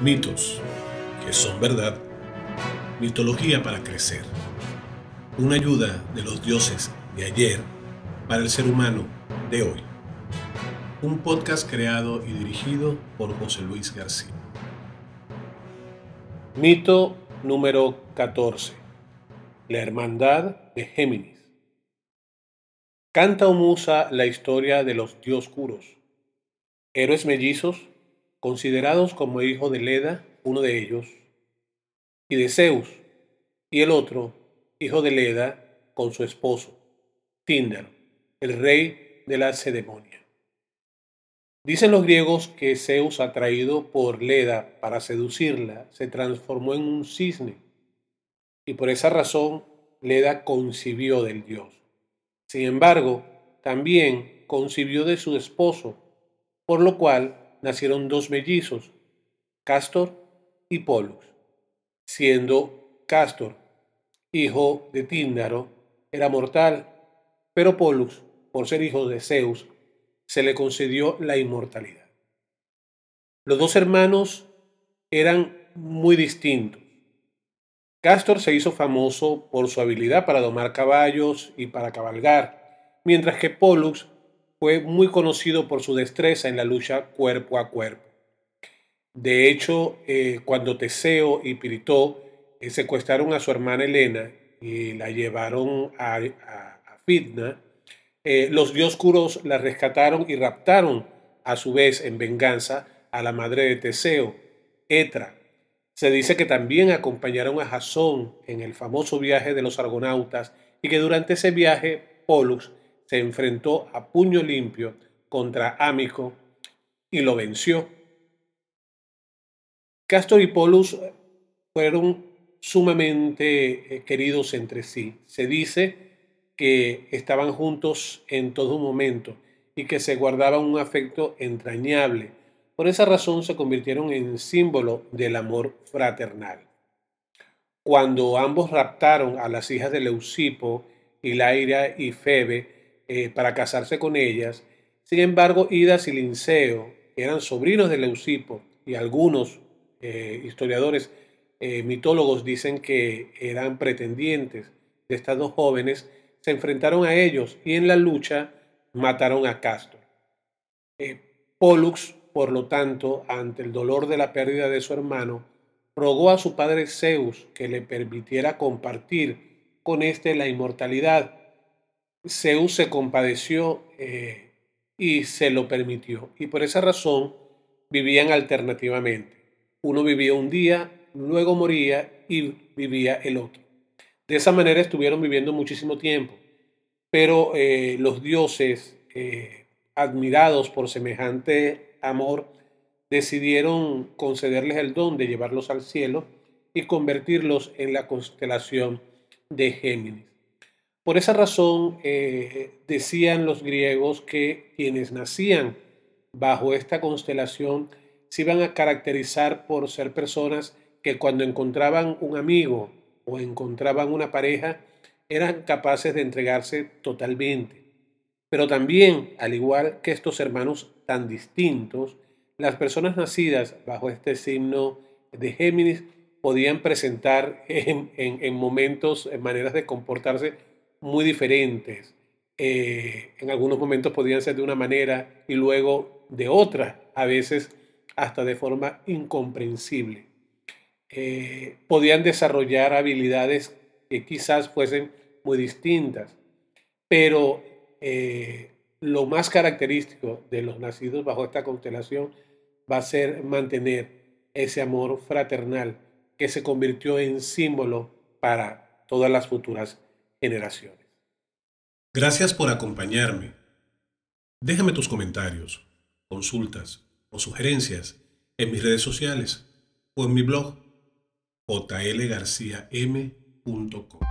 Mitos, que son verdad. Mitología para crecer. Una ayuda de los dioses de ayer para el ser humano de hoy. Un podcast creado y dirigido por José Luis García. Mito número 14. La hermandad de Géminis. Canta o musa la historia de los dioscuros, héroes mellizos considerados como hijo de Leda, uno de ellos, y de Zeus, y el otro, hijo de Leda, con su esposo, Tinder, el rey de la Sedemonia. Dicen los griegos que Zeus, atraído por Leda para seducirla, se transformó en un cisne, y por esa razón Leda concibió del dios. Sin embargo, también concibió de su esposo, por lo cual nacieron dos mellizos, Castor y Pollux, siendo Castor, hijo de Tíndaro, era mortal, pero Pollux, por ser hijo de Zeus, se le concedió la inmortalidad. Los dos hermanos eran muy distintos. Castor se hizo famoso por su habilidad para domar caballos y para cabalgar, mientras que Pollux fue muy conocido por su destreza en la lucha cuerpo a cuerpo. De hecho, eh, cuando Teseo y Pirito eh, secuestraron a su hermana Helena y la llevaron a, Fitna, eh, los dioscuros la rescataron y raptaron a su vez en venganza a la madre de Teseo, Etra. Se dice que también acompañaron a Jasón en el famoso viaje de los argonautas y que durante ese viaje Pollux se enfrentó a puño limpio contra Amico y lo venció. Castor y Polus eh, fueron sumamente eh, queridos entre sí. Se dice que estaban juntos en todo momento y que se guardaba un afecto entrañable. Por esa razón se convirtieron en símbolo del amor fraternal. Cuando ambos raptaron a las hijas de Leucipo, Hilaira y Febe, eh, para casarse con ellas. Sin embargo, Idas y Linceo, que eran sobrinos de Leucipo, y algunos eh, historiadores eh, mitólogos dicen que eran pretendientes de estas dos jóvenes, se enfrentaron a ellos y en la lucha mataron a Castor. Eh, Pollux, por lo tanto, ante el dolor de la pérdida de su hermano, rogó a su padre Zeus que le permitiera compartir con éste la inmortalidad Zeus se compadeció eh, y se lo permitió. Y por esa razón vivían alternativamente. Uno vivía un día, luego moría y vivía el otro. De esa manera estuvieron viviendo muchísimo tiempo. Pero eh, los dioses, eh, admirados por semejante amor, decidieron concederles el don de llevarlos al cielo y convertirlos en la constelación de Géminis. Por esa razón eh, decían los griegos que quienes nacían bajo esta constelación se iban a caracterizar por ser personas que cuando encontraban un amigo o encontraban una pareja eran capaces de entregarse totalmente. Pero también, al igual que estos hermanos tan distintos, las personas nacidas bajo este signo de Géminis podían presentar en, en momentos, en maneras de comportarse muy diferentes. Eh, en algunos momentos podían ser de una manera y luego de otra, a veces hasta de forma incomprensible. Eh, podían desarrollar habilidades que quizás fuesen muy distintas, pero eh, lo más característico de los nacidos bajo esta constelación va a ser mantener ese amor fraternal que se convirtió en símbolo para todas las futuras generaciones. Gracias por acompañarme. Déjame tus comentarios, consultas o sugerencias en mis redes sociales o en mi blog jlgarciam.com.